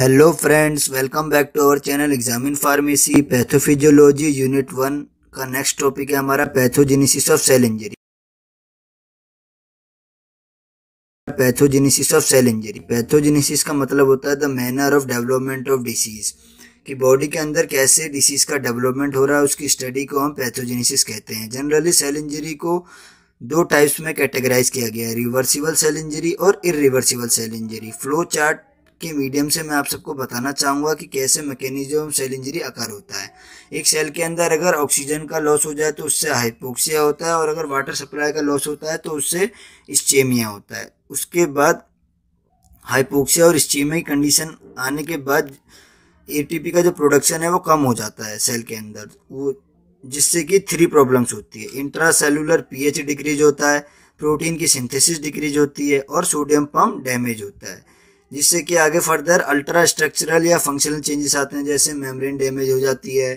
hello friends welcome back to our channel examine pharmacy pathophysiology unit one का next topic है हमारा pathogenesis of cell injury pathogenesis of cell injury pathogenesis का मतलब होता है the manner of development of disease कि body के अंदर कैसे डिसीज का डेवलपमेंट हो रहा है उसकी स्टडी को हम पैथोजेनेसिस कहते हैं जनरली सेल इंजरी को दो टाइप्स में कैटेगराइज किया गया है रिवर्सिबल सेल इंजरी और irreversible cell injury flow chart के मीडियम से मैं आप सबको बताना चाहूँगा कि कैसे मैकेनिज्म सेल इंजरी आकार होता है एक सेल के अंदर अगर ऑक्सीजन का लॉस हो जाए तो उससे हाइपोक्सिया होता है और अगर वाटर सप्लाई का लॉस होता है तो उससे स्चेमिया होता है उसके बाद हाइपोक्सिया और स्चेमिया कंडीशन आने के बाद ए का जो प्रोडक्शन है वो कम हो जाता है सेल के अंदर वो जिससे कि थ्री प्रॉब्लम्स होती है इंट्रा सेलुलर डिक्रीज होता है प्रोटीन की सिंथेसिस डिक्रीज होती है और सोडियम पम्प डैमेज होता है जिससे कि आगे फर्दर अल्ट्रा स्ट्रक्चरल या फंक्शनल चेंजेस आते हैं जैसे मेम्ब्रेन डैमेज हो जाती है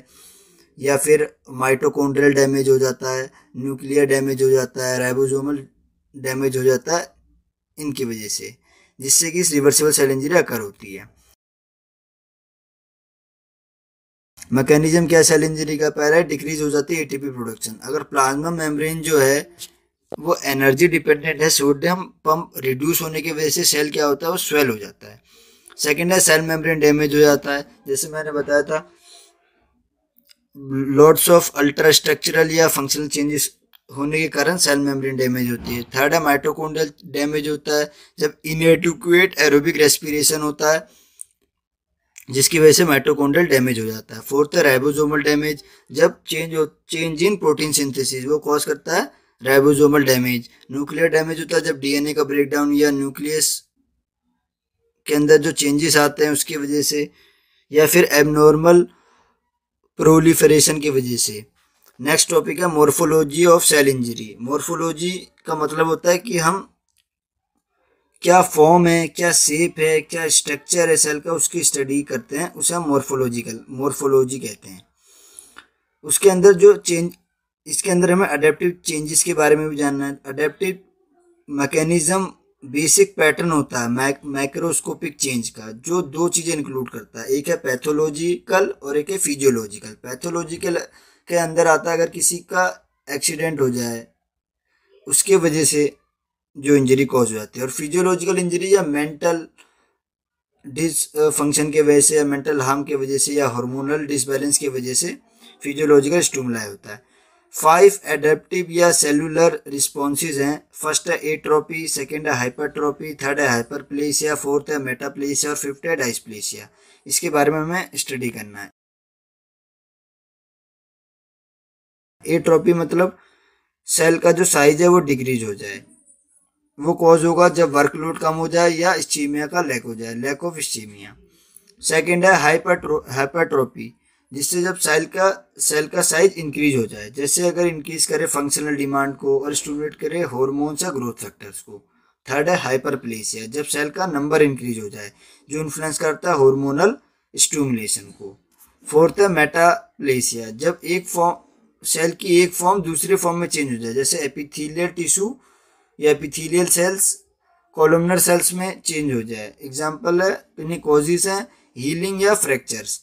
या फिर माइटोकॉन्ड्रियल डैमेज हो जाता है न्यूक्लियर डैमेज हो जाता है राइबोसोमल डैमेज हो जाता है इनकी वजह से जिससे कि इस रिवर्सिबल सेल इंजरी अकर होती है मैकेनिज्म क्या सेल इंजरी का पहला है डिक्रीज हो जाती है एटीपी प्रोडक्शन अगर प्लाज्मा मेम्ब्रेन जो है वो एनर्जी डिपेंडेंट है सोडियम पंप रिड्यूस होने की वजह से सेल क्या होता है वो स्वेल हो जाता है सेकेंड है सेल मेम्ब्रेन डैमेज हो जाता है जैसे मैंने बताया था लॉट्स ऑफ अल्ट्रा स्ट्रक्चरल या फंक्शनल चेंजेस होने के कारण सेल मेम्ब्रेन डैमेज होती है थर्ड है माइट्रोकोडल डैमेज होता है जब इनएडिक्वेट एरोबिक रेस्पिरेशन होता है जिसकी वजह से माइटोकोन्ड्रियल डैमेज हो जाता है फोर्थ है राइबोसोमल डैमेज जब चेंज हो चेंज इन प्रोटीन सिंथेसिस वो कॉज करता है राइबोसोमल डैमेज न्यूक्लियर डैमेज होता है जब डीएनए का ब्रेकडाउन या न्यूक्लियस के अंदर जो चेंजेस आते हैं उसकी वजह से या फिर एबनॉर्मल प्रोलीफरेशन की वजह से नेक्स्ट टॉपिक है morphology of cell injury morphology का मतलब होता है कि हम क्या फॉर्म है क्या शेप है क्या स्ट्रक्चर है सेल का उसकी स्टडी करते हैं उसे हम मोर्फोलॉजिकल मोर्फोलॉजी कहते हैं उसके अंदर जो चेंज इसके अंदर हमें अडेप्टिव चेंजेस के बारे में भी जानना है अडेप्टिव मैकेनिज्म बेसिक पैटर्न होता है मैक, माइक्रोस्कोपिक चेंज का जो दो चीज़ें इंक्लूड करता है एक है पैथोलॉजिकल और एक है फिजियोलॉजिकल पैथोलॉजिकल के अंदर आता है अगर किसी का एक्सीडेंट हो जाए उसके वजह से जो इंजरी कॉज हो जाती है और फिजियोलॉजिकल इंजरी या मेंटल डिस फंक्शन के वजह से या मेंटल हार्म के वजह से या हार्मोनल डिसबैलेंस की वजह से फिजियोलॉजिकल स्टूमलाई होता है फाइव एडेप्टिव या सेलुलर रिस्पॉन्सेज हैं फर्स्ट है एट्रोपी सेकेंड है हाइपरट्रोपी थर्ड है हाइपरप्लेसिया फोर्थ है मेटाप्लेसिया और फिफ्थ है डाइसप्लेसिया इसके बारे में हमें स्टडी करना है एट्रोपी मतलब सेल का जो साइज है वो डिक्रीज हो जाए वो कॉज होगा जब वर्कलोड कम हो जाए या स्टीमिया का लैक हो जाए लैक ऑफ स्टीमिया सेकेंड है हाइपरट्रो हाइपरट्रोपी जिससे जब सेल का सेल का साइज इंक्रीज हो जाए जैसे अगर इंक्रीज करे फंक्शनल डिमांड को और स्टूमुलेट करे हॉर्मोन्स या ग्रोथ फैक्टर्स को थर्ड है हाइपर प्लेसिया जब सेल का नंबर इंक्रीज हो जाए जो इन्फ्लुएंस करता है हॉर्मोनल स्टूमुलेशन को फोर्थ है मेटाप्लेसिया जब एक फॉर्म सेल की एक फॉर्म दूसरे फॉर्म में चेंज हो जाए जैसे एपिथीलियल टिश्यू या एपिथीलियल सेल्स कॉलमनर सेल्स में चेंज हो जाए एग्जाम्पल है पिनिकोजिस हैं हीलिंग या फ्रैक्चर्स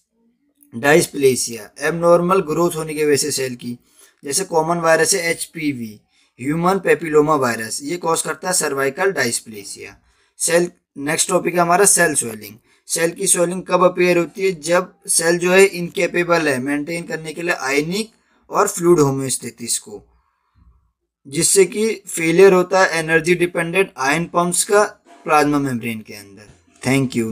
डाइसप्लेसिया एबनॉर्मल ग्रोथ होने की वजह से सेल की जैसे कॉमन वायरस है एच ह्यूमन पेपिलोमा वायरस ये कॉज करता है cervical dysplasia cell next topic है हमारा सेल स्वेलिंग सेल की स्वेलिंग कब अपेयर होती है जब सेल जो है इनकेपेबल है मेंटेन करने के लिए आयनिक और फ्लूड होम्योस्टेटिस को जिससे कि फेलियर होता है एनर्जी डिपेंडेंट आयन पंप्स का प्लाज्मा मेम्ब्रेन के अंदर थैंक यू